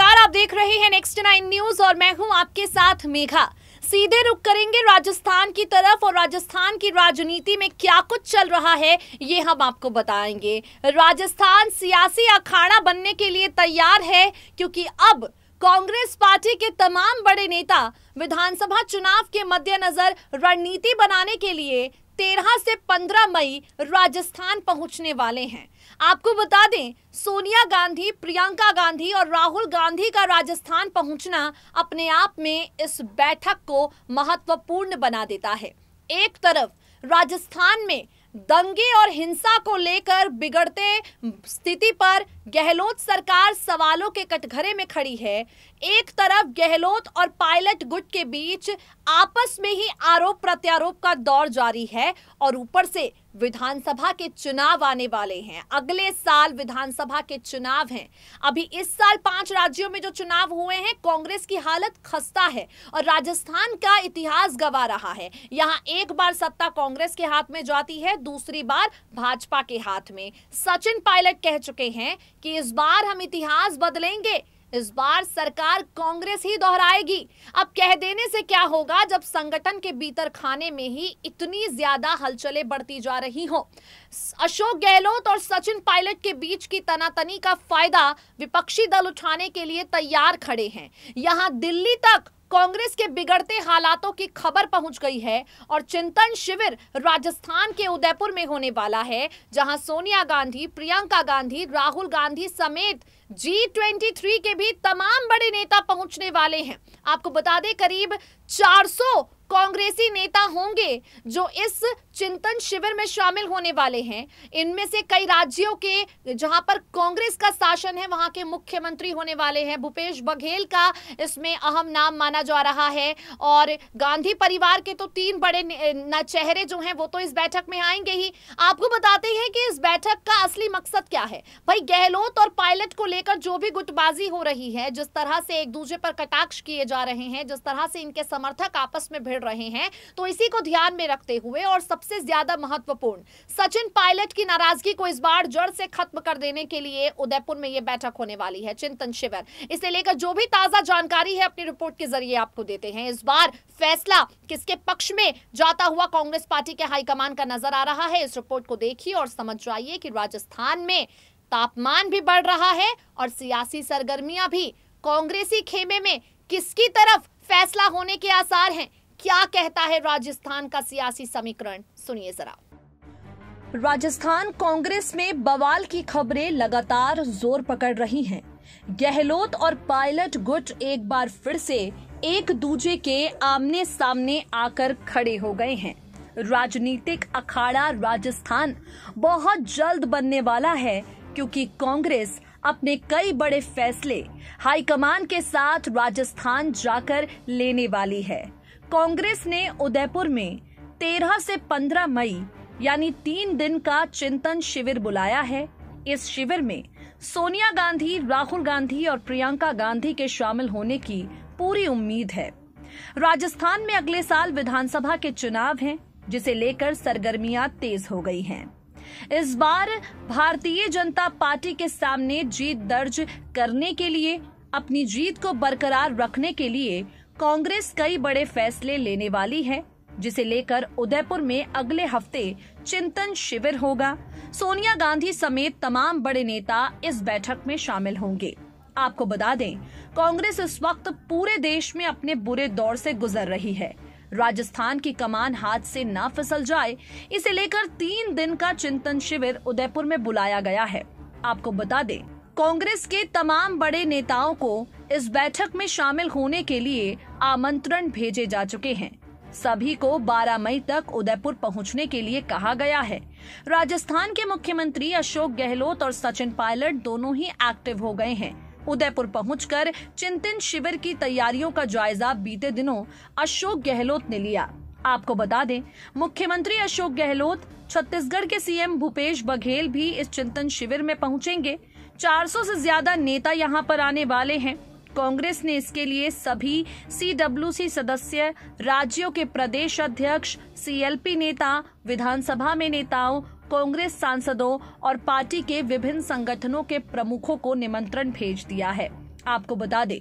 नमस्कार आप देख रहे हैं नेक्स्ट नाइन न्यूज और मैं हूं आपके साथ मेघा सीधे रुक करेंगे राजस्थान की तरफ और राजस्थान की राजनीति में क्या कुछ चल रहा है ये हम आपको बताएंगे राजस्थान सियासी अखाड़ा बनने के लिए तैयार है क्योंकि अब कांग्रेस पार्टी के तमाम बड़े नेता विधानसभा चुनाव के मद्देनजर रणनीति बनाने के लिए तेरह से पंद्रह मई राजस्थान पहुंचने वाले हैं आपको बता दें सोनिया गांधी प्रियंका गांधी और राहुल गांधी का राजस्थान पहुंचना अपने आप में इस बैठक को महत्वपूर्ण बना देता है एक तरफ राजस्थान में दंगे और हिंसा को लेकर बिगड़ते स्थिति पर गहलोत सरकार सवालों के कटघरे में खड़ी है एक तरफ गहलोत और पायलट गुट के बीच आपस में ही आरोप प्रत्यारोप का दौर जारी है और ऊपर से विधानसभा के चुनाव आने वाले हैं अगले साल विधानसभा के चुनाव हैं अभी इस साल पांच राज्यों में जो चुनाव हुए हैं कांग्रेस की हालत खस्ता है और राजस्थान का इतिहास गवा रहा है यहां एक बार सत्ता कांग्रेस के हाथ में जाती है दूसरी बार भाजपा के हाथ में सचिन पायलट कह चुके हैं कि इस बार हम इतिहास बदलेंगे इस बार सरकार कांग्रेस ही दोहराएगी अब कह देने से क्या होगा जब संगठन के भीतर खाने में ही इतनी ज्यादा हलचले बढ़ती जा रही हो अशोक गहलोत और सचिन पायलट के बीच की तनातनी का फायदा विपक्षी दल उठाने के लिए तैयार खड़े हैं यहां दिल्ली तक कांग्रेस के बिगड़ते हालातों की खबर पहुंच गई है और चिंतन शिविर राजस्थान के उदयपुर में होने वाला है जहां सोनिया गांधी प्रियंका गांधी राहुल गांधी समेत जी ट्वेंटी थ्री के भी तमाम बड़े नेता पहुंचने वाले हैं आपको बता दें करीब 400 कांग्रेसी नेता होंगे जो इस चिंतन शिविर में शामिल होने वाले हैं इनमें से कई राज्यों के जहां पर कांग्रेस का शासन है वहां के मुख्यमंत्री होने वाले हैं भूपेश बघेल का इसमें अहम नाम माना जा रहा है और गांधी परिवार के तो तीन बड़े न चेहरे जो हैं वो तो इस बैठक में आएंगे ही आपको बताते हैं कि इस बैठक का असली मकसद क्या है भाई गहलोत और पायलट को लेकर जो भी गुटबाजी हो रही है जिस तरह से एक दूसरे पर कटाक्ष किए जा रहे हैं जिस तरह से इनके समर्थक आपस में भिड़ खेल रहे हैं तो इसी को ध्यान में रखते हुए और सबसे ज्यादा महत्वपूर्ण सचिन पायलट की नाराजगी को इस बार जड़ से खत्म कर देने के लिए उदयपुर में यह बैठक होने वाली है चिंतन शिविर इसे लेकर जो भी ताजा जानकारी है अपनी रिपोर्ट के जरिए आपको देते हैं इस बार फैसला किसके पक्ष में जाता हुआ कांग्रेस पार्टी के हाईकमान का नजर आ रहा है इस रिपोर्ट को देखिए और समझ जाइए कि राजस्थान में तापमान भी बढ़ रहा है और सियासी सरगर्मियां भी कांग्रेसी खेमे में किसकी तरफ फैसला होने के आसार हैं क्या कहता है राजस्थान का सियासी समीकरण सुनिए जरा राजस्थान कांग्रेस में बवाल की खबरें लगातार जोर पकड़ रही हैं। गहलोत और पायलट गुट एक बार फिर से एक दूजे के आमने सामने आकर खड़े हो गए हैं राजनीतिक अखाड़ा राजस्थान बहुत जल्द बनने वाला है क्योंकि कांग्रेस अपने कई बड़े फैसले हाईकमान के साथ राजस्थान जाकर लेने वाली है कांग्रेस ने उदयपुर में 13 से 15 मई यानी तीन दिन का चिंतन शिविर बुलाया है इस शिविर में सोनिया गांधी राहुल गांधी और प्रियंका गांधी के शामिल होने की पूरी उम्मीद है राजस्थान में अगले साल विधानसभा के चुनाव हैं जिसे लेकर सरगर्मियां तेज हो गई हैं इस बार भारतीय जनता पार्टी के सामने जीत दर्ज करने के लिए अपनी जीत को बरकरार रखने के लिए कांग्रेस कई बड़े फैसले लेने वाली है जिसे लेकर उदयपुर में अगले हफ्ते चिंतन शिविर होगा सोनिया गांधी समेत तमाम बड़े नेता इस बैठक में शामिल होंगे आपको बता दें कांग्रेस इस वक्त पूरे देश में अपने बुरे दौर से गुजर रही है राजस्थान की कमान हाथ से ना फिसल जाए इसे लेकर तीन दिन का चिंतन शिविर उदयपुर में बुलाया गया है आपको बता दें कांग्रेस के तमाम बड़े नेताओं को इस बैठक में शामिल होने के लिए आमंत्रण भेजे जा चुके हैं सभी को 12 मई तक उदयपुर पहुंचने के लिए कहा गया है राजस्थान के मुख्यमंत्री अशोक गहलोत और सचिन पायलट दोनों ही एक्टिव हो गए हैं उदयपुर पहुंचकर चिंतन शिविर की तैयारियों का जायजा बीते दिनों अशोक गहलोत ने लिया आपको बता दें मुख्यमंत्री अशोक गहलोत छत्तीसगढ़ के सीएम भूपेश बघेल भी इस चिंतन शिविर में पहुंचेंगे 400 से ज्यादा नेता यहां पर आने वाले हैं कांग्रेस ने इसके लिए सभी सीडब्ल्यूसी सदस्य राज्यों के प्रदेश अध्यक्ष सीएलपी नेता विधानसभा में नेताओं कांग्रेस सांसदों और पार्टी के विभिन्न संगठनों के प्रमुखों को निमंत्रण भेज दिया है आपको बता दें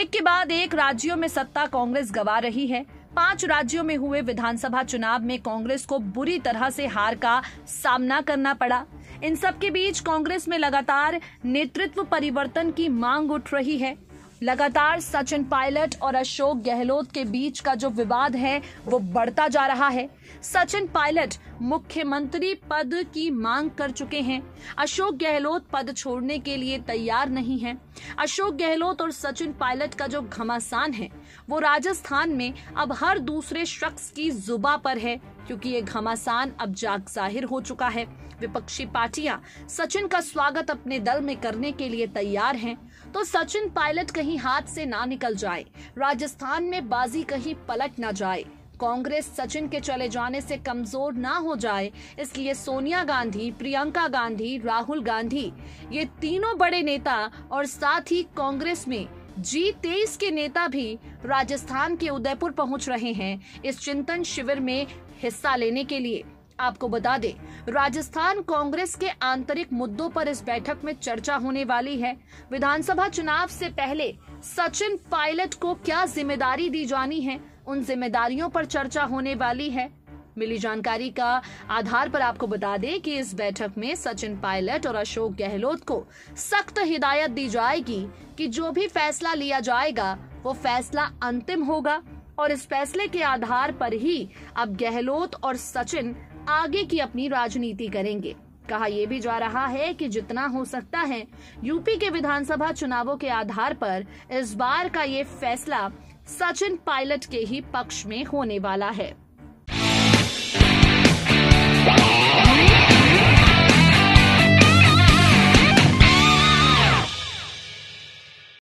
एक के बाद एक राज्यों में सत्ता कांग्रेस गवा रही है पांच राज्यों में हुए विधानसभा चुनाव में कांग्रेस को बुरी तरह से हार का सामना करना पड़ा इन सब के बीच कांग्रेस में लगातार नेतृत्व परिवर्तन की मांग उठ रही है लगातार सचिन पायलट और अशोक गहलोत के बीच का जो विवाद है वो बढ़ता जा रहा है सचिन पायलट मुख्यमंत्री पद की मांग कर चुके हैं अशोक गहलोत पद छोड़ने के लिए तैयार नहीं है अशोक गहलोत और सचिन पायलट का जो घमासान है वो राजस्थान में अब हर दूसरे शख्स की जुबा पर है क्योंकि ये घमासान अब जाग जाहिर हो चुका है विपक्षी पार्टियां सचिन का स्वागत अपने दल में करने के लिए तैयार हैं तो सचिन पायलट कहीं हाथ से ना निकल जाए राजस्थान में बाजी कहीं पलट ना जाए कांग्रेस सचिन के चले जाने से कमजोर ना हो जाए इसलिए सोनिया गांधी प्रियंका गांधी राहुल गांधी ये तीनों बड़े नेता और साथ ही कांग्रेस में जी तेईस के नेता भी राजस्थान के उदयपुर पहुंच रहे हैं इस चिंतन शिविर में हिस्सा लेने के लिए आपको बता दें राजस्थान कांग्रेस के आंतरिक मुद्दों पर इस बैठक में चर्चा होने वाली है विधानसभा चुनाव से पहले सचिन पायलट को क्या जिम्मेदारी दी जानी है उन जिम्मेदारियों पर चर्चा होने वाली है मिली जानकारी का आधार पर आपको बता दें कि इस बैठक में सचिन पायलट और अशोक गहलोत को सख्त हिदायत दी जाएगी कि जो भी फैसला लिया जाएगा वो फैसला अंतिम होगा और इस फैसले के आधार पर ही अब गहलोत और सचिन आगे की अपनी राजनीति करेंगे कहा यह भी जा रहा है कि जितना हो सकता है यूपी के विधानसभा चुनावों के आधार पर इस बार का ये फैसला सचिन पायलट के ही पक्ष में होने वाला है